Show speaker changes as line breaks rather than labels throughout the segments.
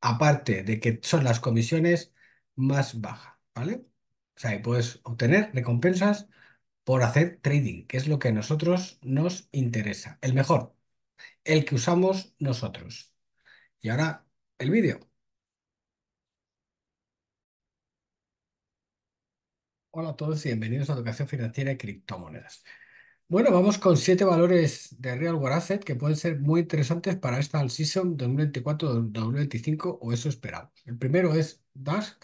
aparte de que son las comisiones más bajas, ¿vale? O sea, y puedes obtener recompensas por hacer trading, que es lo que a nosotros nos interesa, el mejor, el que usamos nosotros. Y ahora el vídeo. Hola a todos y bienvenidos a Educación Financiera y Criptomonedas. Bueno, vamos con siete valores de real-world asset que pueden ser muy interesantes para esta Al season 2024-2025 o eso esperado. El primero es Dask,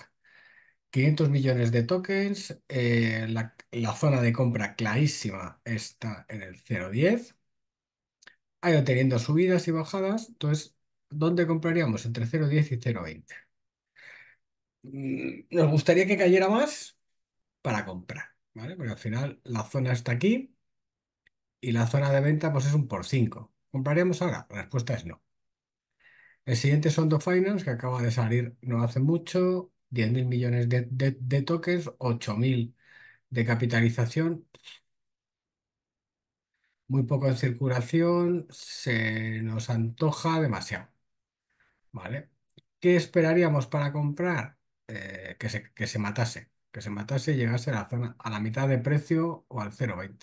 500 millones de tokens, eh, la, zona de compra clarísima está en el 0.10, ha ido teniendo subidas y bajadas, entonces, ¿dónde compraríamos? Entre 0.10 y 0.20. Mm, nos gustaría que cayera más para comprar, ¿vale? Porque al final la zona está aquí y la zona de venta pues es un por 5. ¿Compraríamos ahora? La respuesta es no. El siguiente es Hondo Finance, que acaba de salir no hace mucho, 10.000 millones de, de, 8.000 de capitalización, muy poco en circulación, se nos antoja demasiado. ¿Vale? ¿Qué esperaríamos para comprar? Eh, que, se, que se matase, que se matase y llegase a la, zona, a la mitad de precio o al 0,20.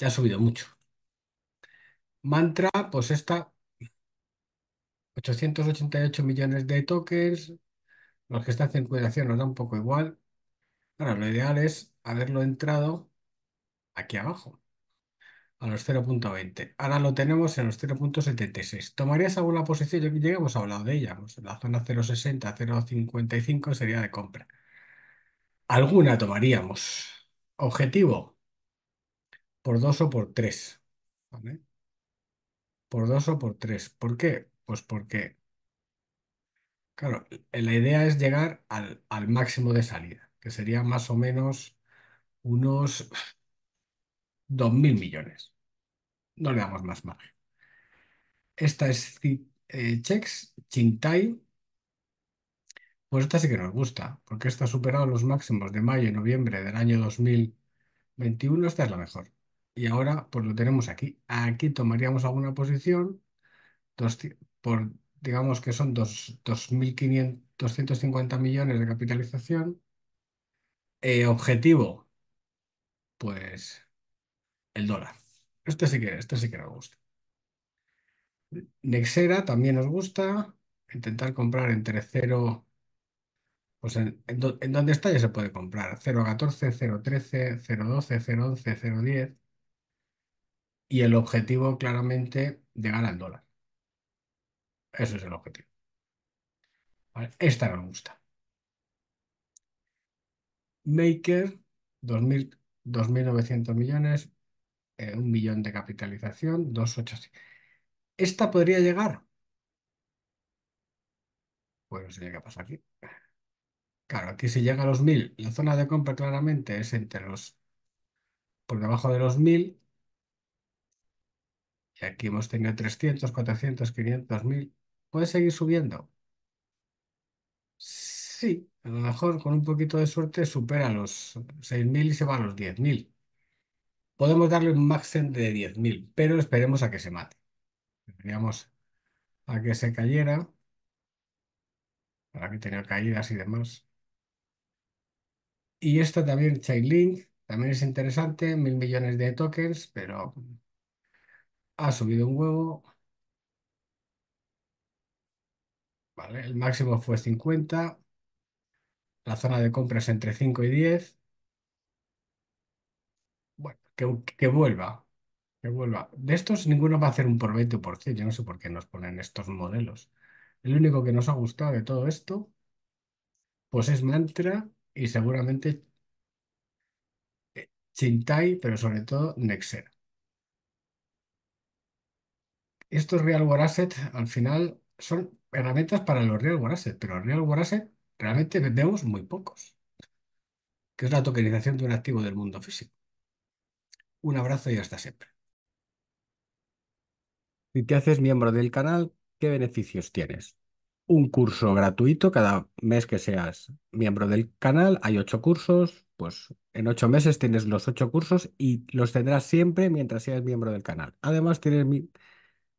Ya ha subido mucho. Mantra, pues esta, 888 millones de tokens, los que están en circulación nos da un poco igual. Ahora, lo ideal es haberlo entrado aquí abajo, a los 0.20. Ahora lo tenemos en los 0.76. ¿Tomarías alguna posición? que ya hemos hablado de ella. Pues, en la zona 0.60, 0.55 sería de compra. Alguna tomaríamos. Objetivo, por 2 o por tres Por dos o por tres ¿Por qué? Pues porque, claro, la idea es llegar al, máximo de salida, que sería más o menos unos 2.000 millones. No le damos más margen. Esta es eh, Chex, Chintai. Pues esta sí que nos gusta, porque esta ha superado los máximos de mayo y noviembre del año 2021. Esta es la mejor y ahora pues lo tenemos aquí. Aquí tomaríamos alguna posición por, digamos que son 2.250 millones de capitalización. Eh, objetivo, pues el dólar. Este sí que, este sí que nos gusta. Nexera también nos gusta. Intentar comprar entre 0, pues en, en donde está ya se puede comprar. 0,14, 0,13, 0,12, 0,11, 0,10 y el objetivo claramente llegar al dólar. Ese es el objetivo. Esta no me gusta. Maker, 2.900 millones, eh, un millón de capitalización, 2.800. ¿Esta podría llegar? Bueno, pues no sé qué pasa aquí. Claro, aquí si llega a los 1.000, la zona de compra claramente es entre los, por debajo de los 1.000 y aquí hemos tenido 300, 400, 500, 1000. ¿Puede seguir subiendo? Sí, a lo mejor con un poquito de suerte supera los 6.000 y se va a los 10.000. Podemos darle un máximo de 10.000, pero esperemos a que se mate. Esperamos a que se cayera. Para que tenga caídas y demás. Y esto también, Chainlink, también es interesante, mil millones de tokens, pero ha subido un huevo. Vale, el máximo fue 50. La zona de compras entre 5 y 10. Bueno, que, vuelva. Que vuelva. De estos ninguno va a hacer un por 20%. Yo no sé por qué nos ponen estos modelos. El único que nos ha gustado de todo esto, pues es Mantra y seguramente eh, Chintai, pero sobre todo Nexer estos real-world al final son herramientas para los real-world pero real-world realmente vendemos muy pocos, que es la tokenización de un activo del mundo físico. Un abrazo y hasta siempre. Si te haces miembro del canal, ¿qué beneficios tienes? Un curso gratuito cada mes que seas miembro del canal. Hay ocho cursos, pues en ocho meses tienes los ocho cursos y los tendrás siempre mientras seas miembro del canal. Además, tienes mi